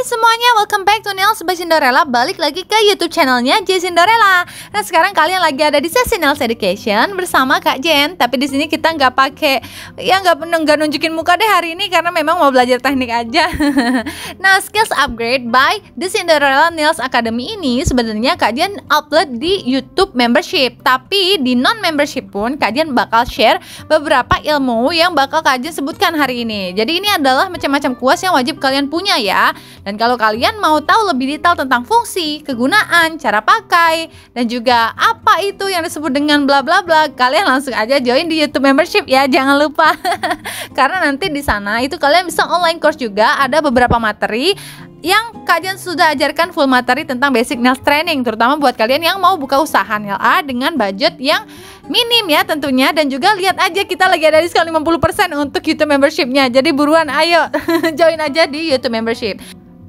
Hai semuanya, welcome back to Nails by Cinderella Balik lagi ke Youtube channelnya J Cinderella Nah sekarang kalian lagi ada di sesi Nails Education bersama Kak Jen Tapi di sini kita nggak pakai Ya nggak nggak nunjukin muka deh hari ini Karena memang mau belajar teknik aja Nah skills upgrade by The Cinderella Nails Academy ini sebenarnya Kak Jen upload di Youtube membership Tapi di non-membership pun Kak Jen bakal share beberapa ilmu yang bakal Kak Jen sebutkan hari ini Jadi ini adalah macam-macam kuas yang wajib kalian punya ya dan kalau kalian mau tahu lebih detail tentang fungsi, kegunaan, cara pakai, dan juga apa itu yang disebut dengan bla bla bla, kalian langsung aja join di YouTube membership ya, jangan lupa. Karena nanti di sana itu kalian bisa online course juga, ada beberapa materi yang kalian sudah ajarkan full materi tentang basic nail training terutama buat kalian yang mau buka usaha nail art dengan budget yang minim ya tentunya dan juga lihat aja kita lagi ada diskon 50% untuk YouTube membershipnya jadi buruan ayo join aja di YouTube membership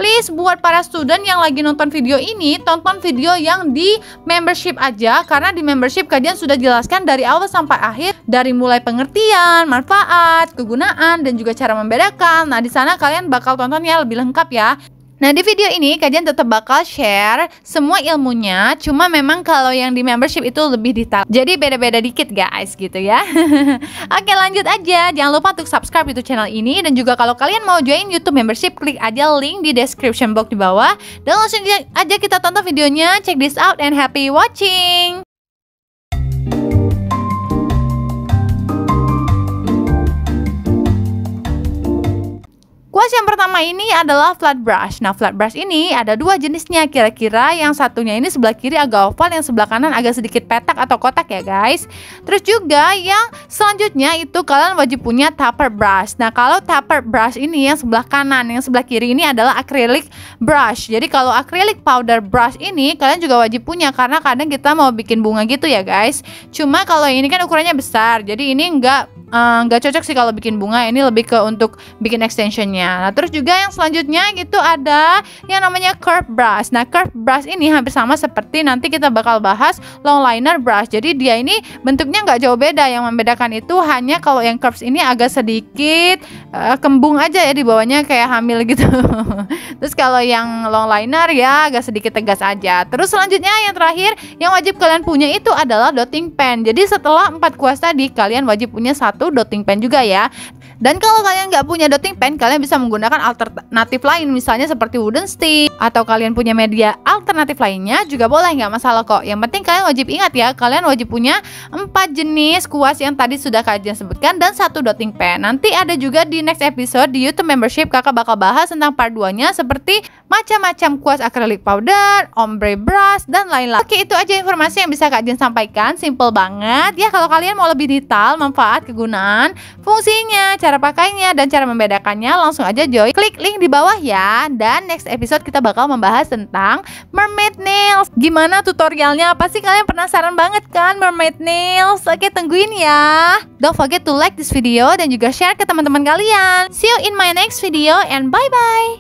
please buat para student yang lagi nonton video ini tonton video yang di membership aja karena di membership kalian sudah jelaskan dari awal sampai akhir dari mulai pengertian, manfaat, kegunaan dan juga cara membedakan. Nah, di sana kalian bakal tontonnya lebih lengkap ya. Nah di video ini kajian tetap bakal share semua ilmunya Cuma memang kalau yang di membership itu lebih detail Jadi beda-beda dikit guys gitu ya Oke lanjut aja Jangan lupa untuk subscribe YouTube channel ini Dan juga kalau kalian mau join YouTube membership Klik aja link di description box di bawah Dan langsung aja kita tonton videonya Check this out and happy watching nah ini adalah flat brush. Nah, flat brush ini ada dua jenisnya. Kira-kira yang satunya ini sebelah kiri agak oval, yang sebelah kanan agak sedikit petak atau kotak ya, guys. Terus juga yang selanjutnya itu kalian wajib punya taper brush. Nah, kalau taper brush ini yang sebelah kanan, yang sebelah kiri ini adalah acrylic brush. Jadi kalau acrylic powder brush ini kalian juga wajib punya karena kadang kita mau bikin bunga gitu ya, guys. Cuma kalau ini kan ukurannya besar. Jadi ini enggak Eh, nggak uh, cocok sih kalau bikin bunga ini lebih ke untuk bikin extensionnya nah terus juga yang selanjutnya gitu ada yang namanya curve brush nah curve brush ini hampir sama seperti nanti kita bakal bahas long liner brush jadi dia ini bentuknya nggak jauh beda yang membedakan itu hanya kalau yang curves ini agak sedikit uh, kembung aja ya di bawahnya kayak hamil gitu terus kalau yang long liner ya agak sedikit tegas aja terus selanjutnya yang terakhir yang wajib kalian punya itu adalah dotting pen jadi setelah empat kuas tadi kalian wajib punya satu satu dotting pen juga ya. Dan kalau kalian nggak punya dotting pen, kalian bisa menggunakan alternatif lain, misalnya seperti wooden stick, atau kalian punya media alternatif lainnya juga boleh nggak masalah kok. Yang penting kalian wajib ingat ya, kalian wajib punya empat jenis kuas yang tadi sudah kalian sebutkan dan satu dotting pen. Nanti ada juga di next episode di YouTube membership kakak bakal bahas tentang part 2-nya seperti macam-macam kuas acrylic powder, ombre brush, dan lain-lain. Oke, itu aja informasi yang bisa Kak Jen sampaikan, simple banget. Ya, kalau kalian mau lebih detail manfaat kegunaan penggunaan, fungsinya, cara pakainya, dan cara membedakannya, langsung aja join klik link di bawah ya. Dan next episode kita bakal membahas tentang mermaid nails. Gimana tutorialnya? apa sih kalian penasaran banget kan mermaid nails? Oke, tungguin ya. Don't forget to like this video dan juga share ke teman-teman kalian. See you in my next video and bye-bye.